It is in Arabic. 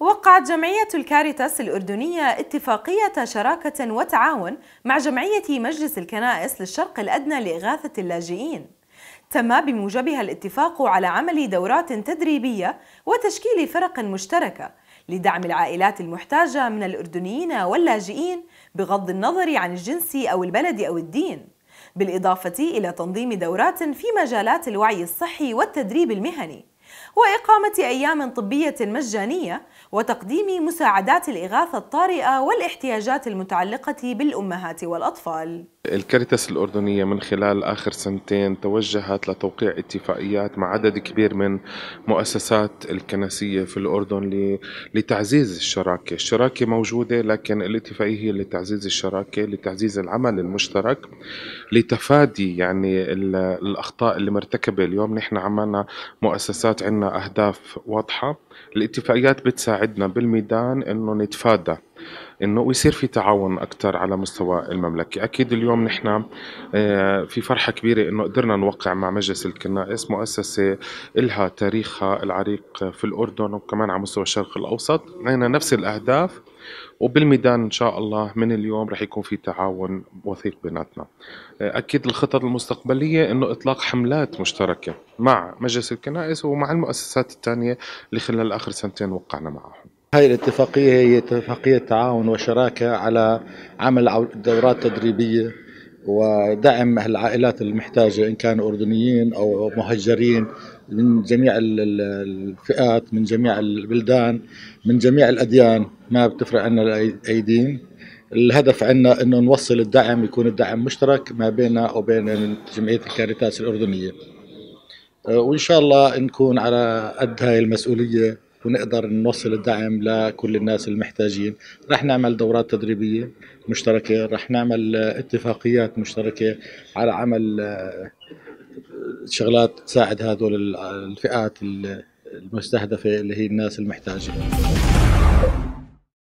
وقعت جمعية الكاريتاس الأردنية اتفاقية شراكة وتعاون مع جمعية مجلس الكنائس للشرق الأدنى لإغاثة اللاجئين تم بموجبها الاتفاق على عمل دورات تدريبية وتشكيل فرق مشتركة لدعم العائلات المحتاجة من الأردنيين واللاجئين بغض النظر عن الجنس أو البلد أو الدين بالإضافة إلى تنظيم دورات في مجالات الوعي الصحي والتدريب المهني وإقامة أيام طبية مجانية وتقديم مساعدات الإغاثة الطارئة والاحتياجات المتعلقة بالأمهات والأطفال الكاريتاس الأردنية من خلال آخر سنتين توجهت لتوقيع اتفاقيات مع عدد كبير من مؤسسات الكنسية في الأردن لتعزيز الشراكة الشراكة موجودة لكن الاتفاقية هي لتعزيز الشراكة لتعزيز العمل المشترك لتفادي يعني الأخطاء اللي مرتكبة اليوم نحن عملنا مؤسسات عندنا أهداف واضحة الاتفاقيات بتساعدنا بالميدان أنه نتفادى انه يصير في تعاون اكثر على مستوى المملكه، اكيد اليوم نحن آه، في فرحه كبيره انه قدرنا نوقع مع مجلس الكنائس مؤسسه لها تاريخها العريق في الاردن وكمان على مستوى الشرق الاوسط، عندنا نفس الاهداف وبالميدان ان شاء الله من اليوم رح يكون في تعاون وثيق بيناتنا. آه، اكيد الخطط المستقبليه انه اطلاق حملات مشتركه مع مجلس الكنائس ومع المؤسسات الثانيه اللي خلال اخر سنتين وقعنا معهم. هاي الاتفاقية هي اتفاقية تعاون وشراكة على عمل دورات تدريبية ودعم العائلات المحتاجة إن كانوا أردنيين أو مهجرين من جميع الفئات من جميع البلدان من جميع الأديان ما بتفرق عنا أي دين الهدف عنا انه نوصل الدعم يكون الدعم مشترك ما بيننا وبين جمعيه الكاريتاس الاردنيه آه، وان شاء الله نكون على قد هاي المسؤوليه ونقدر نوصل الدعم لكل الناس المحتاجين رح نعمل دورات تدريبية مشتركة رح نعمل اتفاقيات مشتركة على عمل آه، شغلات تساعد هذول الفئات المستهدفة اللي هي الناس المحتاجة